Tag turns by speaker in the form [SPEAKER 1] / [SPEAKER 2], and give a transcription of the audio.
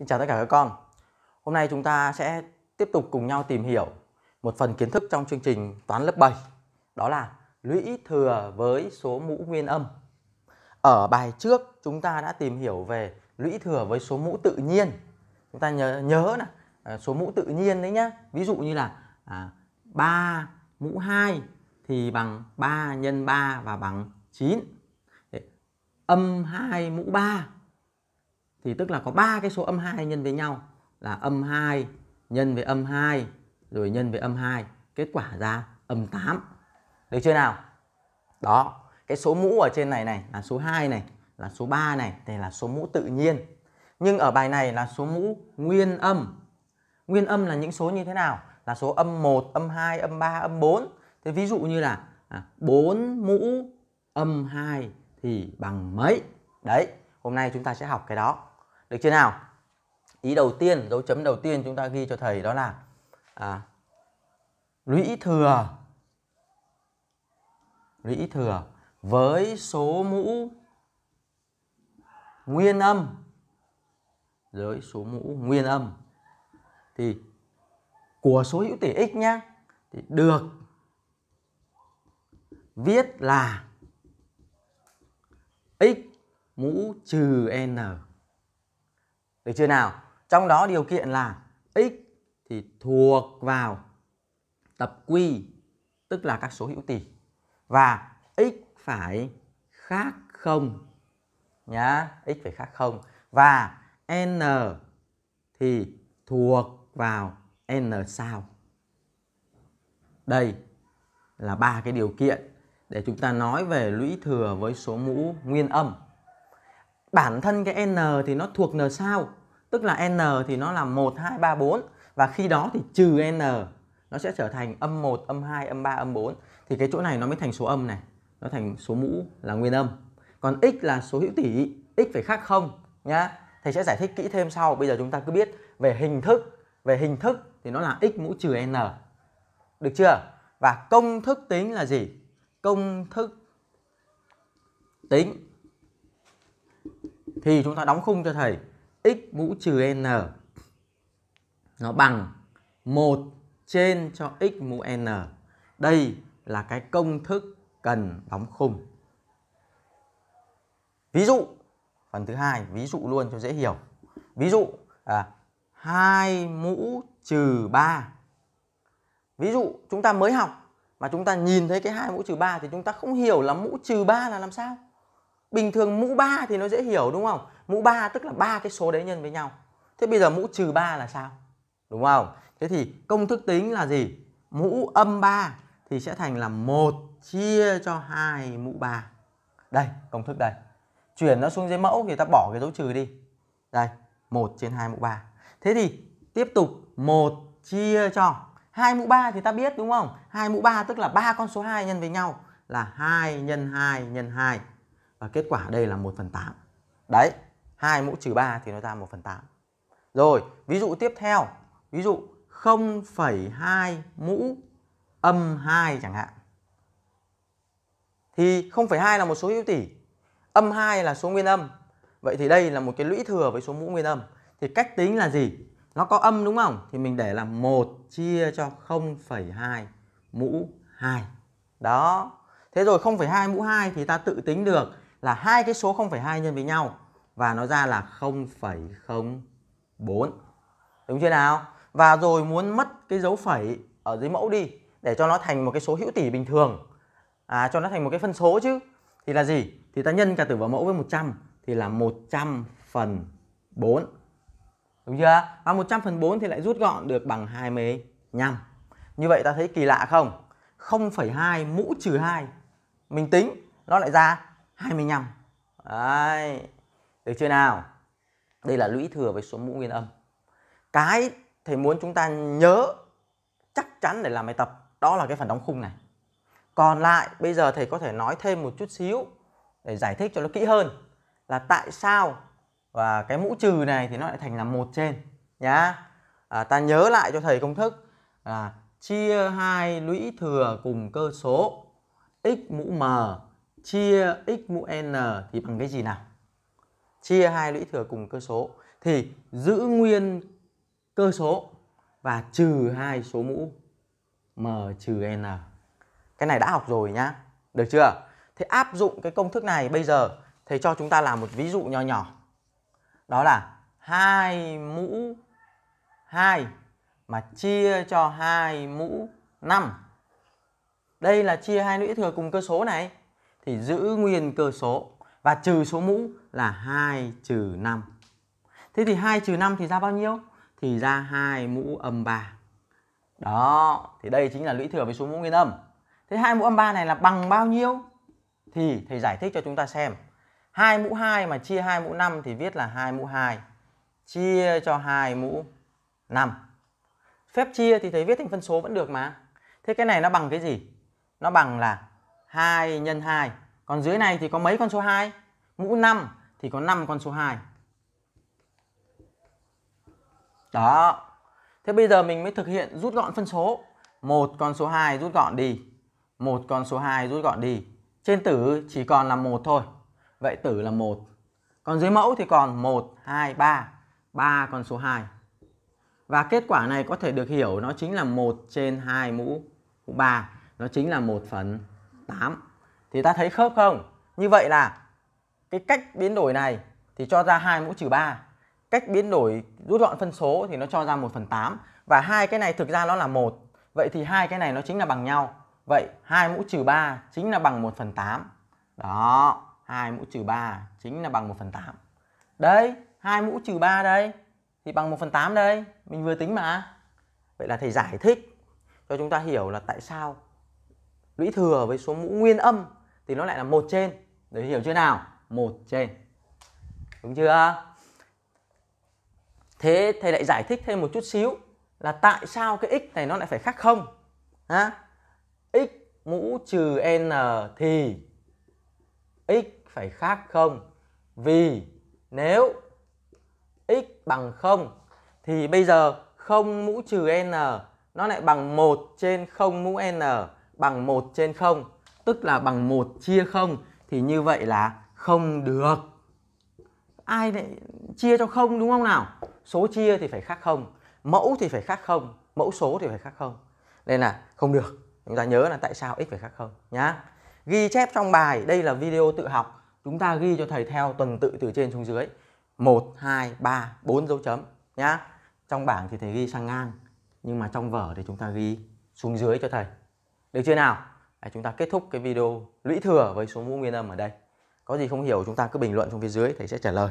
[SPEAKER 1] Xin chào tất cả các con Hôm nay chúng ta sẽ tiếp tục cùng nhau tìm hiểu một phần kiến thức trong chương trình toán lớp 7 Đó là lũy thừa với số mũ nguyên âm Ở bài trước chúng ta đã tìm hiểu về lũy thừa với số mũ tự nhiên Chúng ta nhớ, nhớ là số mũ tự nhiên đấy nhá Ví dụ như là à, 3 mũ 2 thì bằng 3 nhân 3 và bằng 9 Âm 2 mũ 3 thì tức là có ba cái số âm 2 nhân với nhau là âm 2 nhân với âm 2 rồi nhân với âm 2 kết quả ra âm 8 được chưa nào đó cái số mũ ở trên này này là số 2 này là số 3 này thì là số mũ tự nhiên nhưng ở bài này là số mũ nguyên âm nguyên âm là những số như thế nào là số âm 1 âm 2 âm 3 âm 4 thế ví dụ như là à, 4 mũ âm 2 thì bằng mấy đấy hôm nay chúng ta sẽ học cái đó được chưa nào? Ý đầu tiên, dấu chấm đầu tiên chúng ta ghi cho thầy đó là à, lũy thừa lũy thừa với số mũ nguyên âm với số mũ nguyên âm thì của số hữu tỉ x nhá thì được viết là x mũ trừ n được chưa nào? Trong đó điều kiện là x thì thuộc vào tập quy tức là các số hữu tỉ và x phải khác không nhá, x phải khác không và n thì thuộc vào n sao. Đây là ba cái điều kiện để chúng ta nói về lũy thừa với số mũ nguyên âm. Bản thân cái n thì nó thuộc n sao tức là n thì nó là 1 2 3 4 và khi đó thì trừ n nó sẽ trở thành âm 1, âm 2, âm 3, âm 4 thì cái chỗ này nó mới thành số âm này, nó thành số mũ là nguyên âm. Còn x là số hữu tỷ x phải khác không nhá. Thầy sẽ giải thích kỹ thêm sau, bây giờ chúng ta cứ biết về hình thức, về hình thức thì nó là x mũ trừ n. Được chưa? Và công thức tính là gì? Công thức tính thì chúng ta đóng khung cho thầy x mũ trừ n nó bằng 1 trên cho x mũ n. Đây là cái công thức cần đóng khung. Ví dụ, phần thứ hai, ví dụ luôn cho dễ hiểu. Ví dụ à, 2 mũ trừ 3. Ví dụ chúng ta mới học mà chúng ta nhìn thấy cái 2 mũ trừ 3 thì chúng ta không hiểu là mũ trừ 3 là làm sao bình thường mũ 3 thì nó dễ hiểu đúng không? Mũ 3 tức là ba cái số đấy nhân với nhau. Thế bây giờ mũ trừ 3 là sao? Đúng không? Thế thì công thức tính là gì? Mũ âm 3 thì sẽ thành là 1 chia cho 2 mũ 3. Đây, công thức đây. Chuyển nó xuống dưới mẫu thì ta bỏ cái dấu trừ đi. Đây, 1 trên 2 mũ 3. Thế thì tiếp tục 1 chia cho 2 mũ 3 thì ta biết đúng không? 2 mũ 3 tức là ba con số 2 nhân với nhau là 2 nhân 2 nhân 2 và kết quả đây là 1 phần 8. Đấy, 2 mũ trừ 3 thì nó ra 1 phần 8. Rồi, ví dụ tiếp theo, ví dụ 0,2 mũ âm 2 chẳng hạn. Thì 0,2 là một số hữu tỉ, âm 2 là số nguyên âm. Vậy thì đây là một cái lũy thừa với số mũ nguyên âm. Thì cách tính là gì? Nó có âm đúng không? Thì mình để là 1 chia cho 0,2 mũ 2. Đó. Thế rồi 0,2 mũ 2 thì ta tự tính được là hai cái số 0,2 nhân với nhau và nó ra là 0,04. Đúng chưa nào? Và rồi muốn mất cái dấu phẩy ở dưới mẫu đi để cho nó thành một cái số hữu tỷ bình thường. À cho nó thành một cái phân số chứ. Thì là gì? Thì ta nhân cả tử và mẫu với 100 thì là 100 phần 4. Đúng chưa? Và 100 phần 4 thì lại rút gọn được bằng 25. Như vậy ta thấy kỳ lạ không? 0,2 mũ trừ 2 mình tính nó lại ra 25 Đấy. Được chưa nào Đây là lũy thừa với số mũ nguyên âm Cái thầy muốn chúng ta nhớ Chắc chắn để làm bài tập Đó là cái phần đóng khung này Còn lại bây giờ thầy có thể nói thêm một chút xíu Để giải thích cho nó kỹ hơn Là tại sao và cái mũ trừ này thì nó lại thành là một trên nhá à, ta nhớ lại cho thầy công thức là chia hai lũy thừa cùng cơ số x mũ m chia x mũ n thì bằng cái gì nào? Chia hai lũy thừa cùng cơ số thì giữ nguyên cơ số và trừ hai số mũ m trừ n. Cái này đã học rồi nhá. Được chưa? Thế áp dụng cái công thức này bây giờ thầy cho chúng ta làm một ví dụ nhỏ nhỏ. Đó là hai mũ 2 mà chia cho hai mũ 5. Đây là chia hai lũy thừa cùng cơ số này thì giữ nguyên cơ số và trừ số mũ là 2 trừ 5. Thế thì 2 trừ 5 thì ra bao nhiêu? Thì ra 2 mũ âm 3. Đó, thì đây chính là lũy thừa với số mũ nguyên âm. Thế 2 mũ âm 3 này là bằng bao nhiêu? Thì thầy giải thích cho chúng ta xem. 2 mũ 2 mà chia 2 mũ 5 thì viết là 2 mũ 2 chia cho 2 mũ 5. Phép chia thì thầy viết thành phân số vẫn được mà. Thế cái này nó bằng cái gì? Nó bằng là 2 nhân 2. Còn dưới này thì có mấy con số 2? Mũ 5 thì có 5 con số 2. Đó. Thế bây giờ mình mới thực hiện rút gọn phân số. một con số 2 rút gọn đi. một con số 2 rút gọn đi. Trên tử chỉ còn là một thôi. Vậy tử là một Còn dưới mẫu thì còn 1 2 3, 3 con số 2. Và kết quả này có thể được hiểu nó chính là 1 trên 2 mũ, mũ 3. Nó chính là 1 phần 8 thì ta thấy khớp không? Như vậy là cái cách biến đổi này thì cho ra 2 mũ trừ 3. Cách biến đổi rút gọn phân số thì nó cho ra 1 phần 8 và hai cái này thực ra nó là một Vậy thì hai cái này nó chính là bằng nhau. Vậy 2 mũ trừ 3 chính là bằng 1 phần 8. Đó, 2 mũ trừ 3 chính là bằng 1 phần 8. Đấy, 2 mũ trừ 3 đây thì bằng 1 phần 8 đây. Mình vừa tính mà. Vậy là thầy giải thích cho chúng ta hiểu là tại sao lũy thừa với số mũ nguyên âm thì nó lại là một trên để hiểu chưa nào một trên đúng chưa thế thầy lại giải thích thêm một chút xíu là tại sao cái x này nó lại phải khác không ha x mũ trừ n thì x phải khác không vì nếu x bằng không thì bây giờ không mũ trừ n nó lại bằng 1 trên không mũ n bằng 1 trên 0, tức là bằng 1 chia 0 thì như vậy là không được. Ai lại chia cho không đúng không nào? Số chia thì phải khác không, mẫu thì phải khác không, mẫu số thì phải khác không. Nên là không được. Chúng ta nhớ là tại sao x phải khác không nhá. Ghi chép trong bài, đây là video tự học, chúng ta ghi cho thầy theo tuần tự từ trên xuống dưới. 1 2 3 4 dấu chấm nhá. Trong bảng thì thầy ghi sang ngang, nhưng mà trong vở thì chúng ta ghi xuống dưới cho thầy. Được chưa nào? Đấy, chúng ta kết thúc cái video lũy thừa với số mũ nguyên âm ở đây. Có gì không hiểu chúng ta cứ bình luận xuống phía dưới thầy sẽ trả lời.